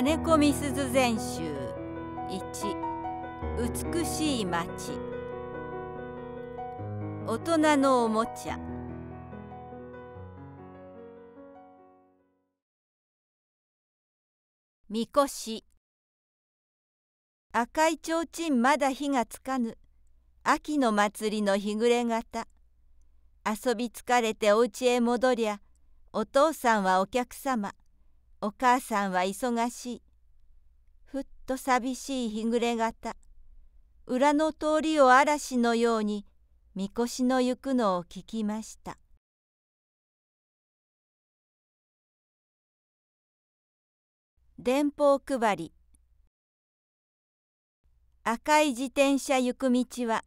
金子みすず全集1美しい町大人のおもちゃみこし赤い提灯まだ火がつかぬ秋の祭りの日暮れ方遊び疲れてお家へ戻りゃお父さんはお客様お母さんは忙しい。ふっと寂しい日暮れ方。裏の通りを嵐のように、みこしの行くのを聞きました。電報配り赤い自転車行く道は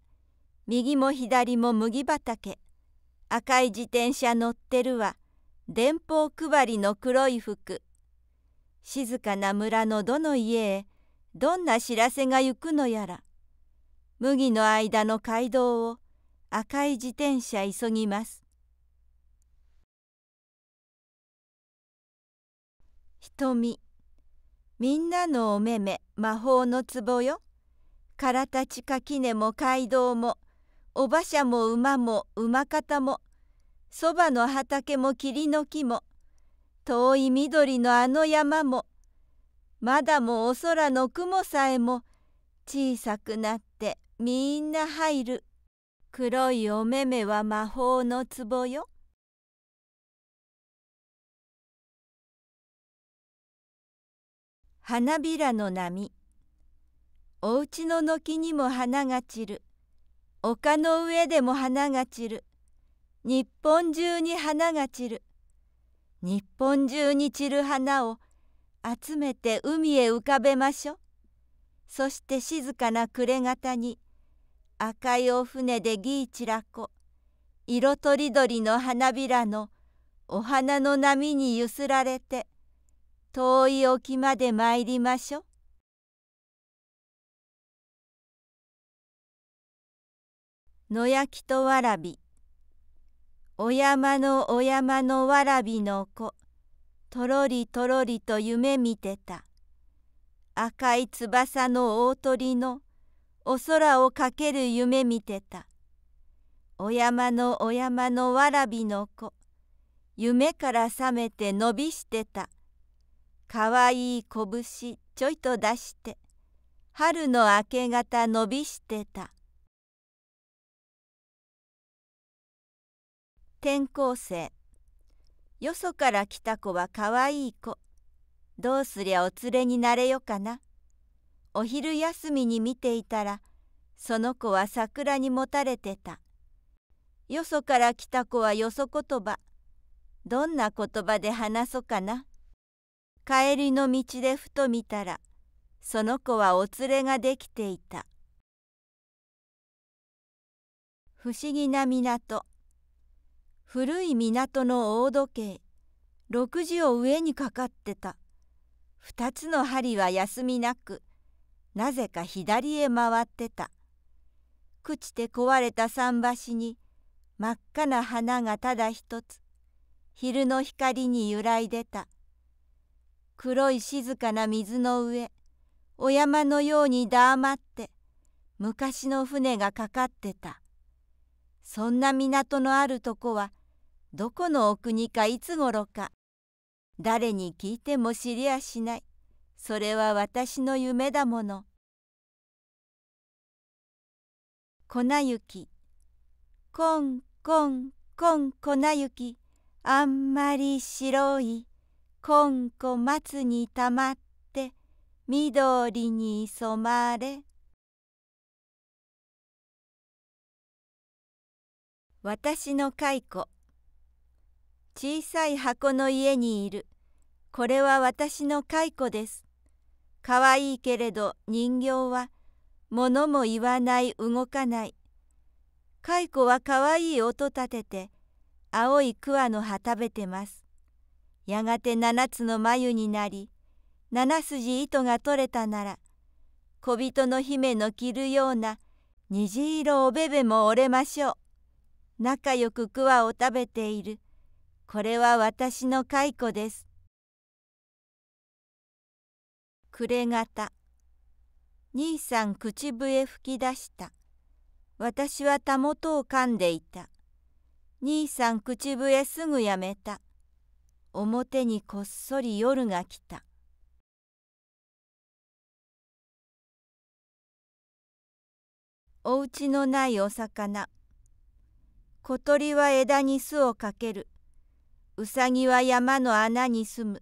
右も左も麦畑赤い自転車乗ってるわ電報配りの黒い服静かな村のどの家へどんな知らせが行くのやら麦の間の街道を赤い自転車急ぎます瞳みんなのお目目魔法の壺よか唐田地下杵も街道もお馬車も馬も馬方もそばの畑も霧の木も遠い緑のあの山もまだもお空の雲さえも小さくなってみんな入る黒いお目目は魔法の壺よ。花びらの波お家の軒にも花が散る丘の上でも花が散る日本中に花が散る日本中に散る花を集めて海へ浮かべましょう。そして静かな暮れ方に赤いお船でギーチラコ色とりどりの花びらのお花の波にゆすられて遠い沖まで参りましょう。野焼きとわらびお山のお山のわらびの子とろりとろりと夢見てた赤い翼の大鳥のお空をかける夢見てたお山のお山のわらびの子夢から覚めて伸びしてたかわいい拳ちょいと出して春の明け方伸びしてた転校生よそから来た子はかわいい子どうすりゃお連れになれよかなお昼休みに見ていたらその子は桜にもたれてたよそから来た子はよそ言葉どんな言葉で話そかな帰りの道でふと見たらその子はお連れができていた不思議な港古い港の大時計6時を上にかかってた2つの針は休みなくなぜか左へ回ってた朽ちて壊れた桟橋に真っ赤な花がただ一つ昼の光に揺らいでた黒い静かな水の上お山のようにだーまって昔の船がかかってたそんな港のあるとこはどこのお国かいつ頃か誰に聞いても知りやしないそれは私の夢だもの粉雪こんこんこん粉雪あんまり白いこんこ松にたまって緑に染まれ私の蚕小さい箱の家にいる。これは私の蚕です。かわいいけれど人形は物も言わない動かない。蚕はかわいい音立てて青い桑の葉食べてます。やがて七つの眉になり七筋糸が取れたなら小人の姫の着るような虹色おべべも折れましょう。仲良く桑を食べている。これは私の蚕です。暮れ方兄さん口笛吹き出した。私はたもとを噛んでいた。兄さん口笛すぐやめた。表にこっそり夜が来た。おうちのないお魚。小鳥は枝に巣をかける。うさぎは山の穴に住む。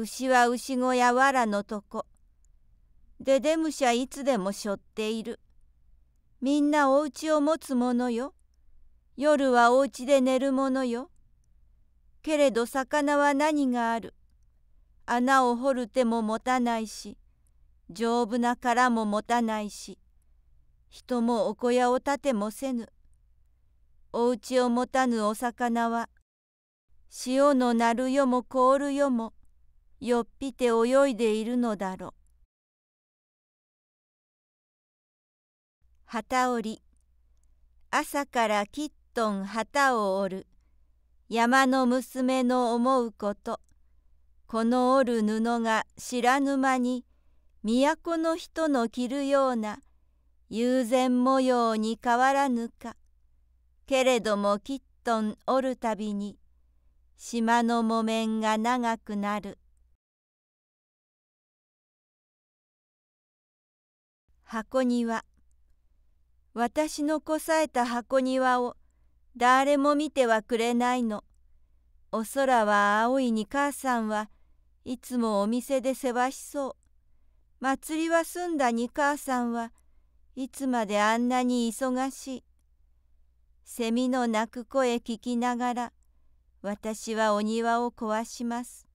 牛は牛小屋わらのとこ。ででむしはいつでもしょっている。みんなお家を持つものよ。夜はお家で寝るものよ。けれど魚は何がある。穴を掘る手も持たないし、丈夫な殻も持たないし、人もお小屋を建てもせぬ。お家を持たぬお魚は、潮の鳴るよも凍るよもよっぴて泳いでいるのだろう。旗織り朝からきっとん旗を織る山の娘の思うことこの織る布が知らぬ間に都の人の着るような友禅模様に変わらぬかけれどもきっとん織るたびに島の木綿が長くなる箱庭私のこさえた箱庭を誰も見てはくれないのお空は青いに母さんはいつもお店でせわしそう祭りは済んだに母さんはいつまであんなに忙しいセミの鳴く声聞きながら私はお庭を壊します。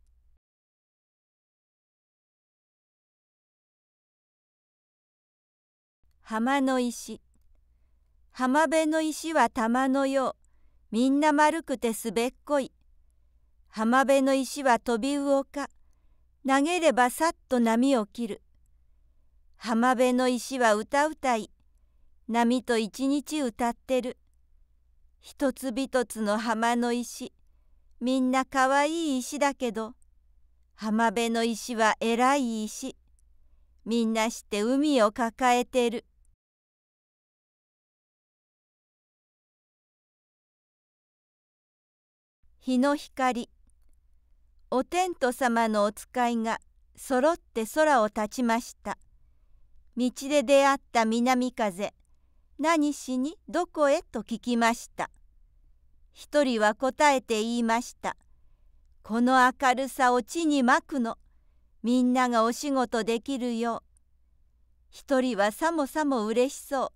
浜の石浜辺の石は玉のようみんな丸くてすべっこい浜辺の石は飛び魚か投げればさっと波を切る浜辺の石は歌うたい波と一日歌ってる一つ一つの浜の石みんなかわいい石だけど浜辺の石はえらい石みんなして海を抱えてる。日の光お天道様のお使いがそろって空を立ちました道で出会った南風何しにどこへと聞きました一人は答えて言いました。この明るさを地にまくの。みんながお仕事できるよう。一人はさもさもうれしそ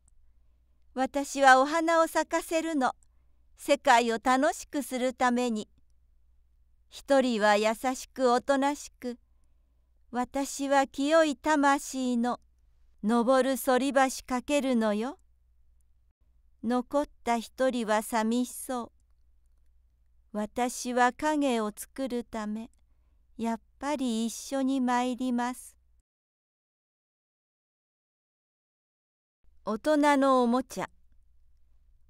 う。私はお花を咲かせるの。世界を楽しくするために。一人は優しくおとなしく。私は清い魂の。登る反り橋かけるのよ。残った一人は寂しそう。私は影を作るためやっぱり一緒に参ります大人のおもちゃ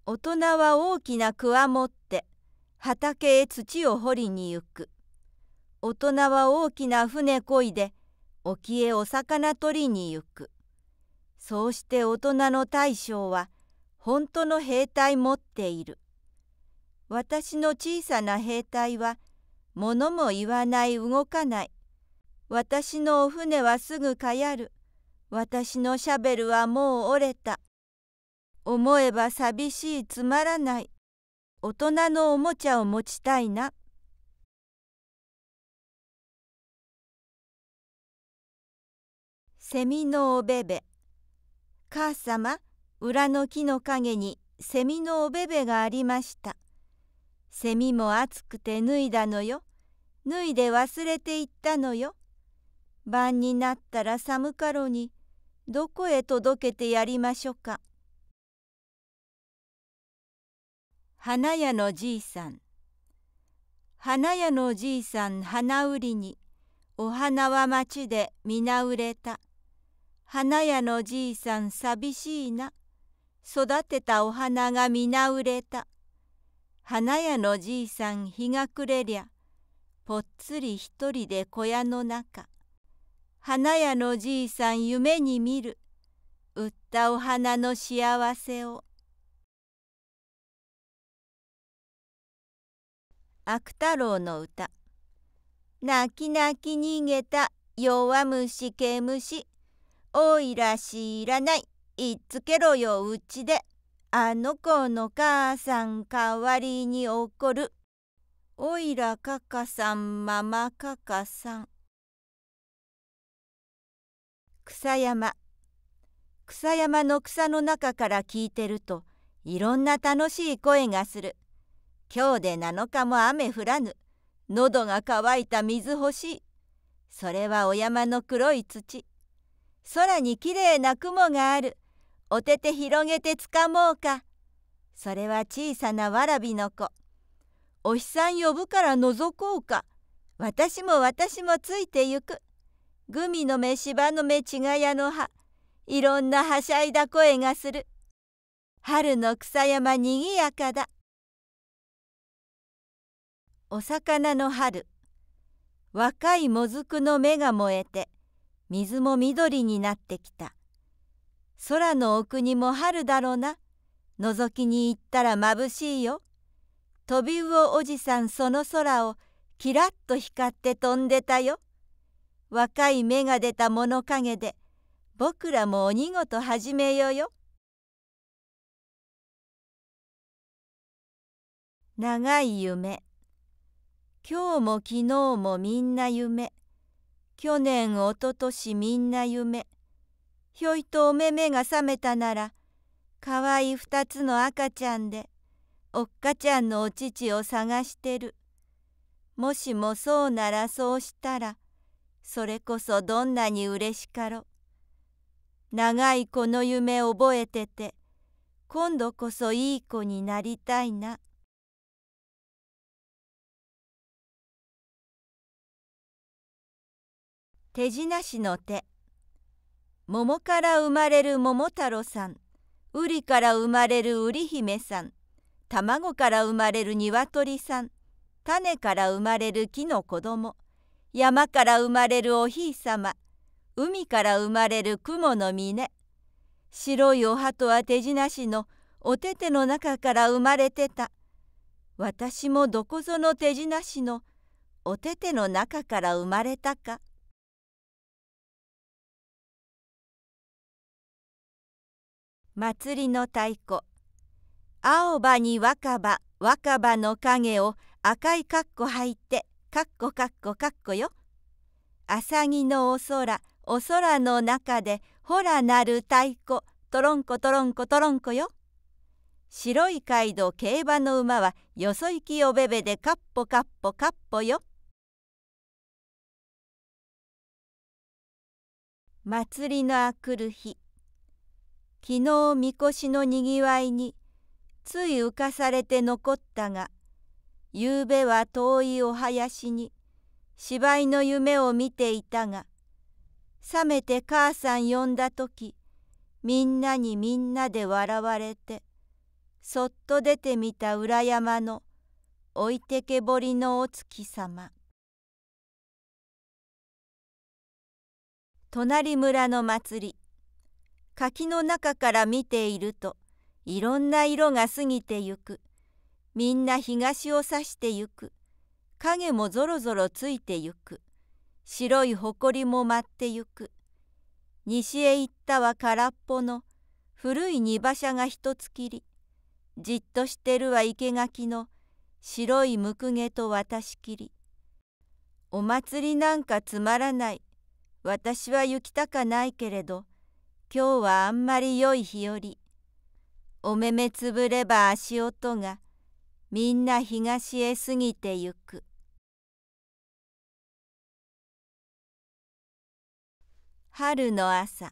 大人は大きなくわ持って畑へ土を掘りに行く大人は大きな船こいで沖へお魚取りに行くそうして大人の大将は本当の兵隊持っている私の小さな兵隊は物も言わない動かない。私のお船はすぐかやる。私のシャベルはもう折れた。思えば寂しいつまらない。大人のおもちゃを持ちたいな。セミのおべべ。母様、裏の木の陰にセミのおべべがありました。セミも暑くて脱いだのよ。脱いで忘れていったのよ。晩になったら寒かろに、どこへ届けてやりましょうか。花屋のじいさん花屋のじいさん花売りに、お花は町で皆売れた。花屋のじいさん寂しいな。育てたお花が皆売れた。花屋のじいさん日が暮れりゃぽっつり一人で小屋の中花屋のじいさん夢に見る売ったお花の幸せを悪太郎の歌泣き泣き逃げた弱虫毛虫おいらしいらないいっつけろようちで。あの子の母さん代わりに怒る。おいらかかさんママかかさん。草山草山の草の中から聞いてるといろんな楽しい声がする。今日で7日も雨降らぬ。喉が渇いた水欲しい。それはお山の黒い土。空にきれいな雲がある。おてて広げてつかもうか。それは小さなわらびの子。お日さん呼ぶからのぞこうか。私も私もついてゆく。グミのしばの目ちがやの葉。いろんなはしゃいだ声がする。春の草山にぎやかだ。お魚の春。若いもずくの芽が燃えて、水も緑になってきた。空の奥にも春だろうな。覗きに行ったら眩しいよ。飛び魚おじさんその空をキラッと光って飛んでたよ。若い芽が出た物陰で僕らもお見事始めようよ。長い夢今日も昨日もみんな夢去年おととしみんな夢ひょいとお目目が覚めたならかわいい2つの赤ちゃんでおっかちゃんのお乳を探してる。もしもそうならそうしたらそれこそどんなにうれしかろ。長いこの夢覚えてて今度こそいい子になりたいな。手品師の手桃から生まれる桃太郎さんウリから生まれるウリ姫さん卵から生まれる鶏さん種から生まれる木の子供山から生まれるおひいさま海から生まれる雲の峰白いお鳩は手品師のおてての中から生まれてた私もどこぞの手品師のおてての中から生まれたか。祭りの太鼓青葉に若葉若葉の影を赤いカッコ履いてカッコカッコカッコよ浅木のお空お空の中でほらなる太鼓トロンコトロンコトロンコよ白い街道競馬の馬はよそ行きおべべでカッポカッポカッポよ祭りのあくる日昨日みこしのにぎわいについ浮かされて残ったが夕べは遠いお囃子に芝居の夢を見ていたが覚めて母さん呼んだ時みんなにみんなで笑われてそっと出てみた裏山の置いてけぼりのお月様隣村の祭り柿の中から見ているといろんな色が過ぎてゆくみんな東を指してゆく影もぞろぞろついてゆく白い埃も舞ってゆく西へ行ったは空っぽの古い荷馬車が一つきりじっとしてるは生垣の白いむくげと渡しきりお祭りなんかつまらない私は行きたかないけれど今日はあんまり良い日和。お目目つぶれば足音が、みんな東へ過ぎてゆく。春の朝、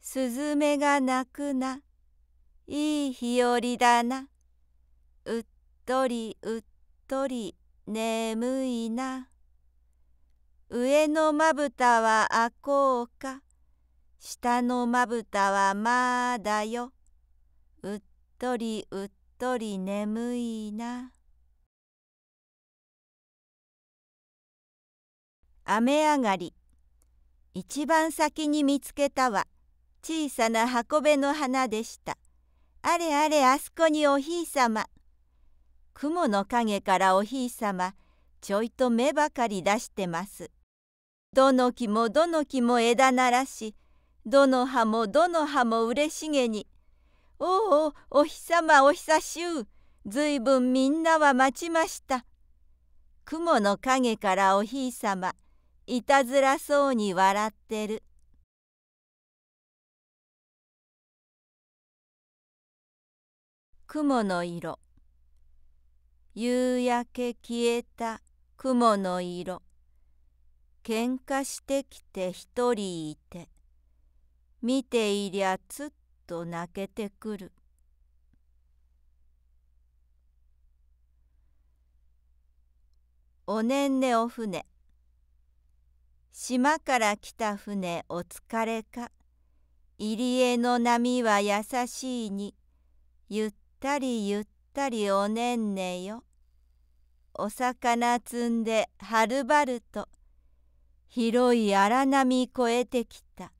すずめが鳴くな、いい日和だな。うっとりうっとり眠いな。上のまぶたはあこうか。下のまぶたはまだよ。うっとりうっとり眠いな。雨上がり。一番先に見つけたは小さな箱べの花でした。あれあれあそこにおひいさま。雲の影からおひいさま、ちょいと目ばかり出してます。どの木もどの木も枝ならし、どの葉もどの葉もうれしげに「おおお日様お久しゅうずいぶんみんなは待ちました」雲の影からお日様いたずらそうに笑ってる。雲の色夕焼け消えた雲の色喧嘩してきて一人いて見ていりゃつっと泣けてくる。おねんねお船島から来た船お疲れか入江の波は優しいにゆったりゆったりおねんねよお魚積んではるばると広い荒波越えてきた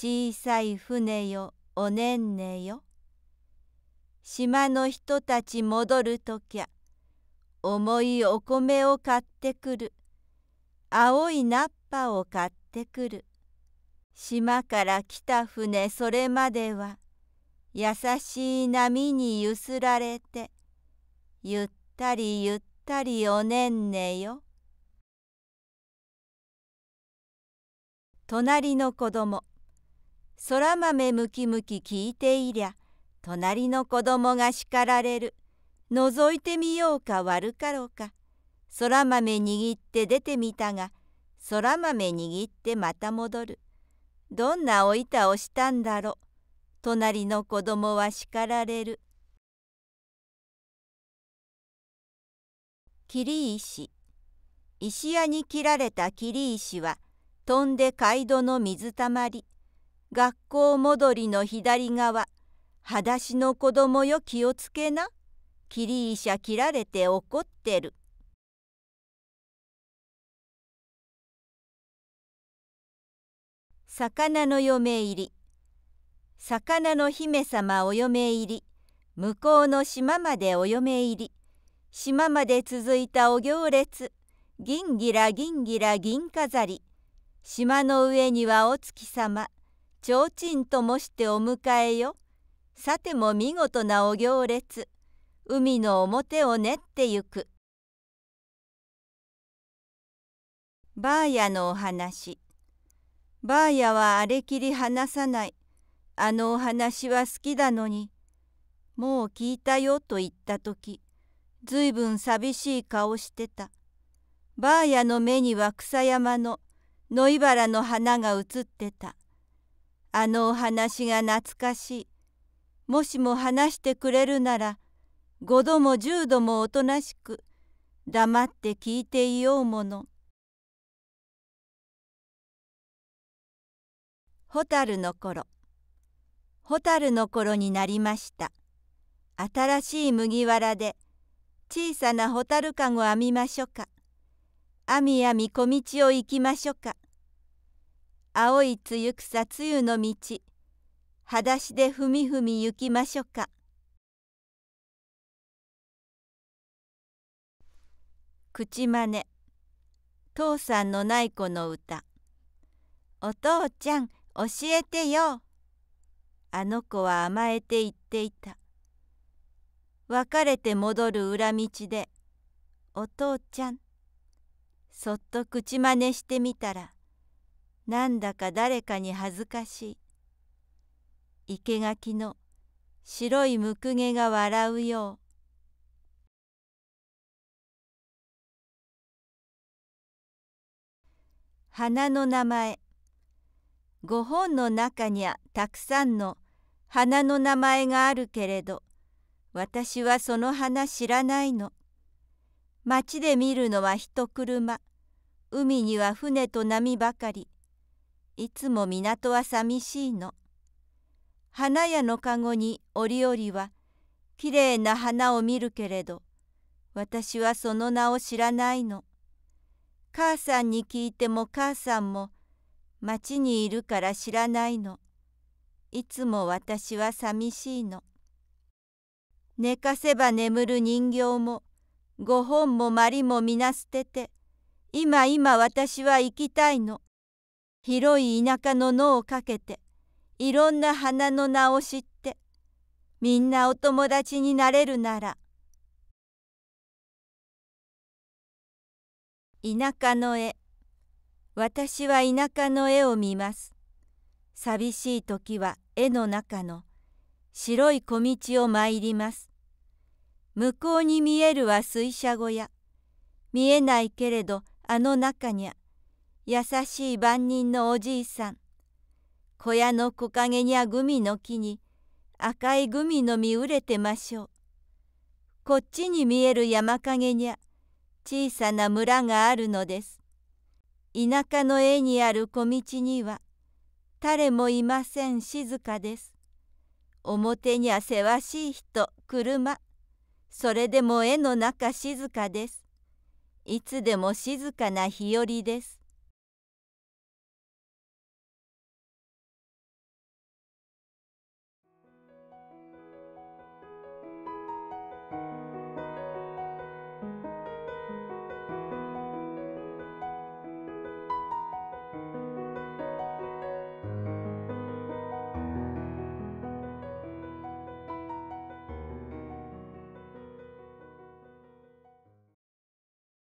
小さい船よおねんねよ島の人たち戻るときゃ重いお米を買ってくる青いナっぱを買ってくる島から来た船それまでは優しい波にゆすられてゆったりゆったりおねんねよ隣の子供そら豆むきむき聞いていりゃ隣の子供が叱られる覗いてみようか悪かろうかそら豆握って出てみたがそら豆握ってまた戻るどんなお板をしたんだろう。隣の子供は叱られる切石石屋に切られた切石は飛んで街道の水たまり学校戻りの左側裸足の子供よ気をつけなキリ医者切られて怒ってる」。魚の嫁入り魚の姫様お嫁入り向こうの島までお嫁入り島まで続いたお行列銀ギラ銀ギラ銀飾り島の上にはお月様提灯ともしてお迎えよ。さても見事なお行列。海の表を練ってゆく。バーやのお話。バーやはあれきり話さない。あのお話は好きだのに。もう聞いたよと言った時、ずいぶん寂しい顔してた。バーやの目には草山の野いばらの花が映ってた。あのお話が懐かしい。もしも話してくれるなら、五度も十度もおとなしく、黙って聞いていようもの。蛍の頃蛍の頃になりました。新しい麦わらで、小さな蛍かご編みましょか。編み編み小道を行きましょか。青いつゆ草つゆの道裸足でふみふみ行きましょか口まね父さんのない子の歌お父ちゃん教えてよあの子は甘えて言っていた別れて戻る裏道でお父ちゃんそっと口まねしてみたら「なんだか誰かに恥ずかしい生垣の白いむくげが笑うよう花の名前五本の中にはたくさんの花の名前があるけれど私はその花知らないの町で見るのは一車海には船と波ばかりいつも港は寂しいの。花屋のかごに折々はきれいな花を見るけれど、私はその名を知らないの。母さんに聞いても母さんも町にいるから知らないの。いつも私は寂しいの。寝かせば眠る人形も、ご本もまりも皆捨てて、今今私は行きたいの。広い田舎の野をかけていろんな花の名を知ってみんなお友達になれるなら田舎の絵私は田舎の絵を見ます寂しい時は絵の中の白い小道を参ります向こうに見えるは水車小屋見えないけれどあの中にゃ優しい番人のおじいさん小屋の木陰にはグミの木に赤いグミの実売れてましょうこっちに見える山陰にゃ小さな村があるのです田舎の絵にある小道には誰もいません静かです表にゃせわしい人車それでも絵の中静かですいつでも静かな日和です